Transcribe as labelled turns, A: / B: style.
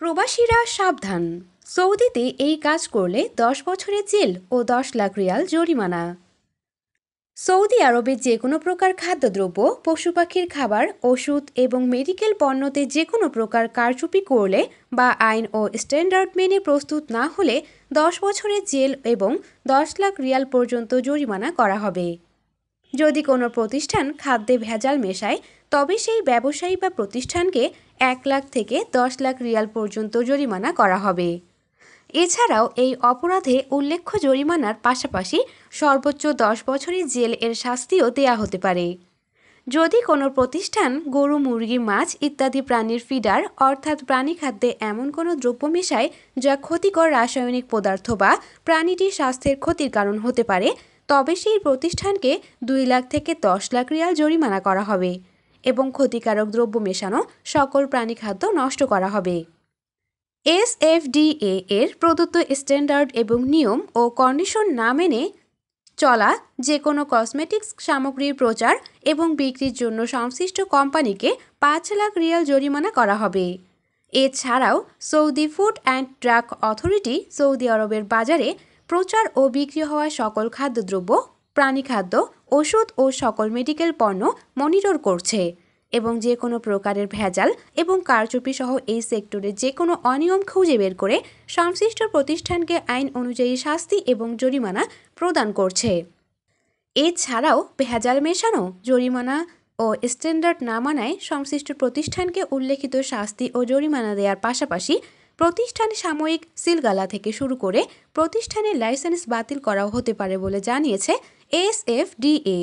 A: প্রবাসীরা সাবধান সৌদিতে এই কাজ করলে দশ বছরের জেল ও দশ লাখ রিয়াল জরিমানা সৌদি আরবে যে কোনো প্রকার খাদ্যদ্রব্য পশু পাখির খাবার ওষুধ এবং মেডিকেল পণ্যতে যে কোনো প্রকার কারচুপি করলে বা আইন ও স্ট্যান্ডার্ড মেনে প্রস্তুত না হলে দশ বছরের জেল এবং দশ লাখ রিয়াল পর্যন্ত জরিমানা করা হবে যদি কোনো প্রতিষ্ঠান খাদ্যে ভেজাল মেশায় তবে সেই ব্যবসায়ী বা প্রতিষ্ঠানকে এক লাখ থেকে দশ লাখ রিয়াল পর্যন্ত জরিমানা করা হবে এছাড়াও এই অপরাধে উল্লেখ্য জরিমানার পাশাপাশি সর্বোচ্চ দশ বছরের জেল এর শাস্তিও দেয়া হতে পারে যদি কোনো প্রতিষ্ঠান গরু মুরগি মাছ ইত্যাদি প্রাণীর ফিডার অর্থাৎ প্রাণী খাদ্যে এমন কোনো দ্রব্য মেশায় যা ক্ষতিকর রাসায়নিক পদার্থ বা প্রাণীটির স্বাস্থ্যের ক্ষতির কারণ হতে পারে তবে সেই প্রতিষ্ঠানকে দুই লাখ থেকে দশ লাখ রিয়াল জরিমানা করা হবে এবং ক্ষতিকারক দ্রব্য মেশানো সকল প্রাণী খাদ্য নষ্ট করা হবে এসএফডিএ এর প্রদত্ত স্ট্যান্ডার্ড এবং নিয়ম ও কন্ডিশন না মেনে চলা যে কোনো কসমেটিক্স সামগ্রীর প্রচার এবং বিক্রির জন্য সংশ্লিষ্ট কোম্পানিকে পাঁচ লাখ রিয়াল জরিমানা করা হবে এছাড়াও Saudi food and drug authority Saudi আরবের বাজারে প্রচার ও বিক্রি হওয়া সকল খাদ্যদ্রব্য প্রাণী খাদ্য ওষুধ ও সকল মেডিকেল পণ্য মনিটর করছে এবং যে কোনো প্রকারের ভেজাল এবং কারচুপি সহ এই সেক্টরে যে কোনো অনিয়ম খুঁজে বের করে সংশ্লিষ্ট প্রতিষ্ঠানকে আইন অনুযায়ী শাস্তি এবং জরিমানা প্রদান করছে এছাড়াও ভেজাল মেশানো জরিমানা ও স্ট্যান্ডার্ড না মানায় সংশ্লিষ্ট প্রতিষ্ঠানকে উল্লেখিত শাস্তি ও জরিমানা দেওয়ার পাশাপাশি প্রতিষ্ঠান সাময়িক সিলগালা থেকে শুরু করে প্রতিষ্ঠানের লাইসেন্স বাতিল করাও হতে পারে বলে জানিয়েছে এসএফডিএ